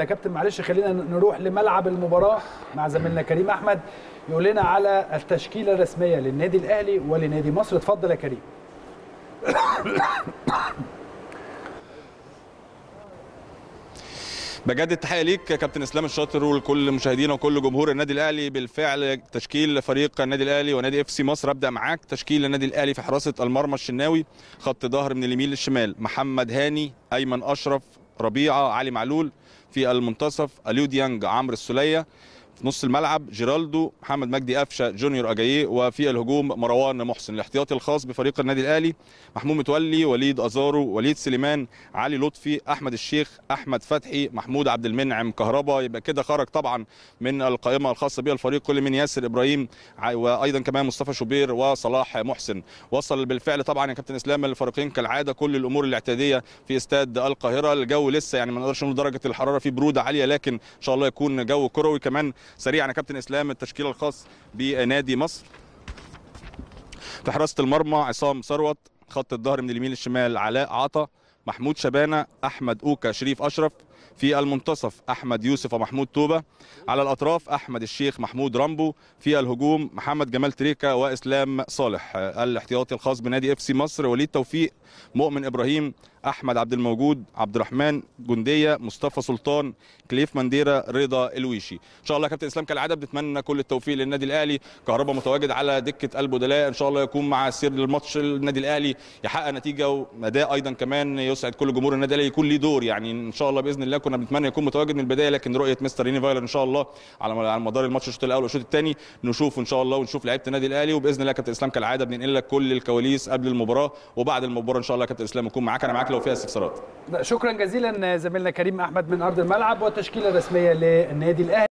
يا كابتن معلش خلينا نروح لملعب المباراه مع زميلنا كريم احمد يقول لنا على التشكيله الرسميه للنادي الاهلي ولنادي مصر اتفضل يا كريم بجد التحيه ليك كابتن اسلام الشاطر ولكل مشاهدينا وكل جمهور النادي الاهلي بالفعل تشكيل فريق النادي الاهلي ونادي اف سي مصر ابدا معاك تشكيل النادي الاهلي في حراسه المرمى الشناوي خط ظهر من اليمين للشمال محمد هاني ايمن اشرف ربيعه علي معلول في المنتصف اليو ديانج عمرو السليه في نص الملعب جيرالدو محمد مجدي قفشه جونيور اجاييه وفي الهجوم مروان محسن الاحتياطي الخاص بفريق النادي الاهلي محمود متولي وليد ازارو وليد سليمان علي لطفي احمد الشيخ احمد فتحي محمود عبد المنعم كهربا يبقى كده خرج طبعا من القائمه الخاصه به الفريق كل من ياسر ابراهيم وايضا كمان مصطفى شوبير وصلاح محسن وصل بالفعل طبعا يا كابتن اسلام الفريقين كالعاده كل الامور الاعتياديه في استاد القاهره الجو لسه يعني ما نقدرش نقول درجه الحراره فيه بروده عاليه لكن ان شاء الله يكون جو كروي كمان سريعا يا كابتن اسلام التشكيل الخاص بنادي مصر في حراسه المرمى عصام ثروت خط الظهر من اليمين للشمال علاء عطا محمود شبانه احمد اوكا شريف اشرف في المنتصف احمد يوسف ومحمود توبه على الاطراف احمد الشيخ محمود رامبو في الهجوم محمد جمال تريكه واسلام صالح الاحتياطي الخاص بنادي اف سي مصر وليد توفيق مؤمن ابراهيم احمد عبد الموجود عبد الرحمن جنديه مصطفى سلطان كليف مانديرا رضا الويشي ان شاء الله يا كابتن اسلام كالعاده بنتمنى كل التوفيق للنادي الاهلي كهربا متواجد على دكه البدلاء ان شاء الله يكون مع سير الماتش النادي الاهلي يحقق نتيجه واداء ايضا كمان يسعد كل جمهور النادي الاهلي يكون ليه دور يعني ان شاء الله باذن الله الله كنا بنتمنى يكون متواجد من البدايه لكن رؤيه مستر ريني فايلر ان شاء الله على مدار الماتش الشوط الاول والشوط الثاني نشوفه ان شاء الله ونشوف لعيبه النادي الاهلي وباذن الله كابتن اسلام كالعاده بننقل لك كل الكواليس قبل المباراه وبعد المباراه ان شاء الله كابتن اسلام يكون معاك انا معاك لو فيها استفسارات شكرا جزيلا زميلنا كريم احمد من ارض الملعب والتشكيله الرسميه للنادي الاهلي